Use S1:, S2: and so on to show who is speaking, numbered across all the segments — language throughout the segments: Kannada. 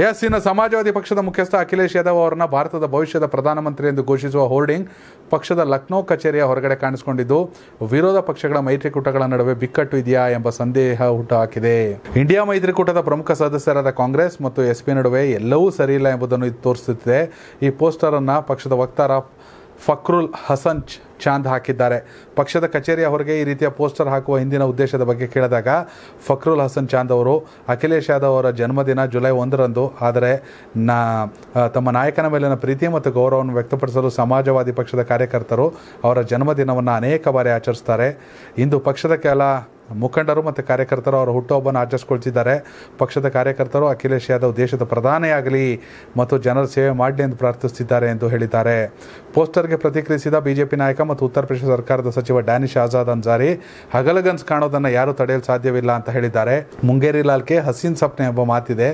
S1: ಎಸ್ಸಿನ ಸಮಾಜವಾದಿ ಪಕ್ಷದ ಮುಖ್ಯಸ್ಥ ಅಖಿಲೇಶ್ ಯಾದವ್ ಅವರನ್ನ ಭಾರತದ ಭವಿಷ್ಯದ ಪ್ರಧಾನಮಂತ್ರಿ ಎಂದು ಘೋಷಿಸುವ ಹೋರ್ಡಿಂಗ್ ಪಕ್ಷದ ಲಕ್ನೋ ಕಚೇರಿಯ ಹೊರಗಡೆ ಕಾಣಿಸಿಕೊಂಡಿದ್ದು ವಿರೋಧ ಪಕ್ಷಗಳ ಮೈತ್ರಿಕೂಟಗಳ ನಡುವೆ ಬಿಕ್ಕಟ್ಟು ಇದೆಯಾ ಎಂಬ ಸಂದೇಹ ಹುಟ್ಟುಹಾಕಿದೆ ಇಂಡಿಯಾ ಮೈತ್ರಿಕೂಟದ ಪ್ರಮುಖ ಸದಸ್ಯರಾದ ಕಾಂಗ್ರೆಸ್ ಮತ್ತು ಎಸ್ಪಿ ನಡುವೆ ಎಲ್ಲವೂ ಸರಿಯಿಲ್ಲ ಎಂಬುದನ್ನು ಇದು ತೋರಿಸುತ್ತಿದೆ ಈ ಪೋಸ್ಟರ್ ಪೋಸ್ಟರನ್ನು ಪಕ್ಷದ ವಕ್ತಾರ ಫಕ್ರುಲ್ ಹಸನ್ ಚಾಂದ್ ಹಾಕಿದ್ದಾರೆ ಪಕ್ಷದ ಕಚೇರಿಯ ಹೊರಗೆ ಈ ರೀತಿಯ ಪೋಸ್ಟರ್ ಹಾಕುವ ಹಿಂದಿನ ಉದ್ದೇಶದ ಬಗ್ಗೆ ಕೇಳಿದಾಗ ಫಕ್ರುಲ್ ಹಸನ್ ಚಾಂದ್ ಅವರು ಅಖಿಲೇಶ್ ಯಾದವ್ ಅವರ ಜನ್ಮದಿನ ಜುಲೈ ಒಂದರಂದು ಆದರೆ ನಾ ತಮ್ಮ ನಾಯಕನ ಮೇಲಿನ ಪ್ರೀತಿ ಮತ್ತು ಗೌರವವನ್ನು ವ್ಯಕ್ತಪಡಿಸಲು ಸಮಾಜವಾದಿ ಪಕ್ಷದ ಕಾರ್ಯಕರ್ತರು ಅವರ ಜನ್ಮದಿನವನ್ನು ಅನೇಕ ಬಾರಿ ಆಚರಿಸ್ತಾರೆ ಇಂದು ಪಕ್ಷದ ಕೆಲ ಮುಖಂಡರು ಮತ್ತು ಕಾರ್ಯಕರ್ತರು ಅವರ ಹುಟ್ಟುಹಬ್ಬನ ಆಚರಿಸ್ಕೊಳ್ತಿದ್ದಾರೆ ಪಕ್ಷದ ಕಾರ್ಯಕರ್ತರು ಅಖಿಲೇಶ್ ಯಾದವ್ ದೇಶದ ಪ್ರಧಾನಿಯಾಗಲಿ ಮತ್ತು ಜನರ ಸೇವೆ ಮಾಡಲಿ ಎಂದು ಪ್ರಾರ್ಥಿಸುತ್ತಿದ್ದಾರೆ ಎಂದು ಹೇಳಿದ್ದಾರೆ ಪೋಸ್ಟರ್ಗೆ ಪ್ರತಿಕ್ರಿಯಿಸಿದ ಬಿಜೆಪಿ ನಾಯಕ ಮತ್ತು ಉತ್ತರ ಪ್ರದೇಶ ಸರ್ಕಾರದ ಸಚಿವ ಡ್ಯಾನಿಶ್ ಆಜಾದ್ ಅನ್ಸಾರಿ ಹಗಲಗನ್ಸ್ ಕಾಣೋದನ್ನು ಯಾರೂ ತಡೆಯಲು ಸಾಧ್ಯವಿಲ್ಲ ಅಂತ ಹೇಳಿದ್ದಾರೆ ಮುಂಗೇರಿ ಲಾಲ್ಕೆ ಹಸಿನ್ ಸಪ್ನೆ ಎಂಬ ಮಾತಿದೆ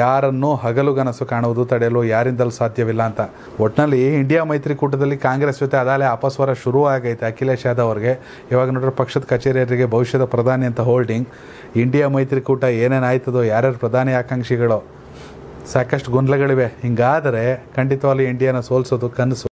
S1: ಯಾರನ್ನು ಹಗಲುಗನಸು ಕಾಣುವುದು ತಡೆಯಲು ಯಾರಿಂದಲೂ ಸಾಧ್ಯವಿಲ್ಲ ಅಂತ ಒಟ್ಟಿನಲ್ಲಿ ಇಂಡಿಯಾ ಮೈತ್ರಿಕೂಟದಲ್ಲಿ ಕಾಂಗ್ರೆಸ್ ಜೊತೆ ಅದಾಲೆ ಅಪಸ್ವರ ಶುರು ಆಗೈತೆ ಅಖಿಲೇಶ್ ಯಾದವ್ ಅವರಿಗೆ ಇವಾಗ ನೋಡಿದ್ರೆ ಪಕ್ಷದ ಕಚೇರಿಯರಿಗೆ ಭವಿಷ್ಯದ ಪ್ರಧಾನಿ ಅಂತ ಹೋಲ್ಡಿಂಗ್ ಇಂಡಿಯಾ ಮೈತ್ರಿಕೂಟ ಏನೇನು ಆಯ್ತದೋ ಯಾರ್ಯಾರು ಪ್ರಧಾನಿ ಆಕಾಂಕ್ಷಿಗಳು ಸಾಕಷ್ಟು ಗೊಂದಲಗಳಿವೆ ಹಿಂಗಾದರೆ ಖಂಡಿತವಾಗ್ಲೂ ಇಂಡಿಯಾನ ಸೋಲ್ಸೋದು ಕನಸು